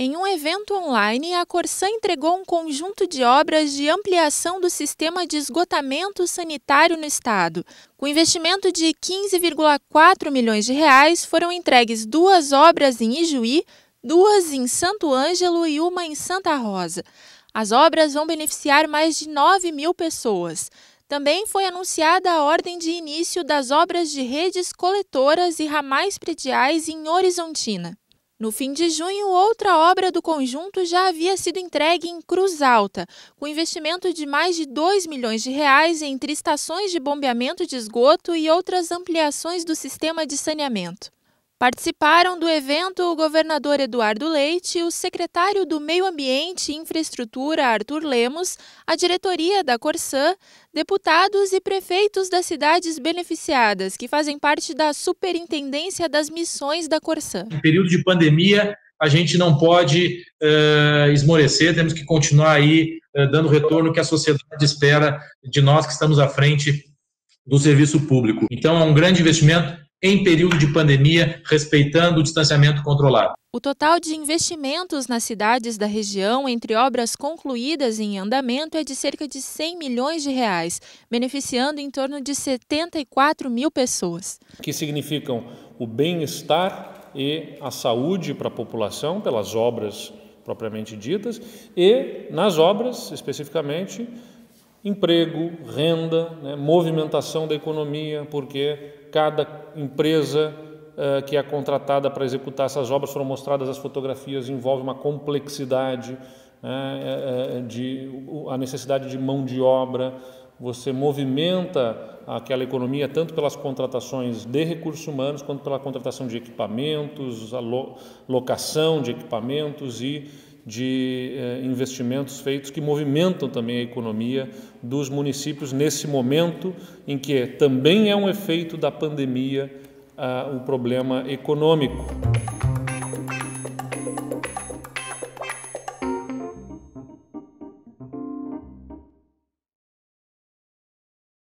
Em um evento online, a Corsã entregou um conjunto de obras de ampliação do sistema de esgotamento sanitário no estado. Com investimento de 15,4 milhões de reais, foram entregues duas obras em Ijuí, duas em Santo Ângelo e uma em Santa Rosa. As obras vão beneficiar mais de 9 mil pessoas. Também foi anunciada a ordem de início das obras de redes coletoras e ramais prediais em Horizontina. No fim de junho, outra obra do conjunto já havia sido entregue em Cruz Alta, com investimento de mais de 2 milhões de reais entre estações de bombeamento de esgoto e outras ampliações do sistema de saneamento. Participaram do evento o governador Eduardo Leite, o secretário do Meio Ambiente e Infraestrutura Arthur Lemos, a diretoria da Corsã, deputados e prefeitos das cidades beneficiadas, que fazem parte da Superintendência das Missões da Corsã. Em período de pandemia, a gente não pode uh, esmorecer, temos que continuar aí uh, dando retorno que a sociedade espera de nós que estamos à frente do serviço público. Então, é um grande investimento em período de pandemia, respeitando o distanciamento controlado. O total de investimentos nas cidades da região entre obras concluídas e em andamento é de cerca de 100 milhões de reais, beneficiando em torno de 74 mil pessoas. Que significam o bem-estar e a saúde para a população pelas obras propriamente ditas e nas obras especificamente emprego, renda, né, movimentação da economia, porque cada empresa uh, que é contratada para executar essas obras, foram mostradas as fotografias, envolve uma complexidade, né, eh, eh, de, a necessidade de mão de obra, você movimenta aquela economia tanto pelas contratações de recursos humanos quanto pela contratação de equipamentos, a locação de equipamentos e de eh, investimentos feitos que movimentam também a economia dos municípios nesse momento em que também é um efeito da pandemia ah, o problema econômico.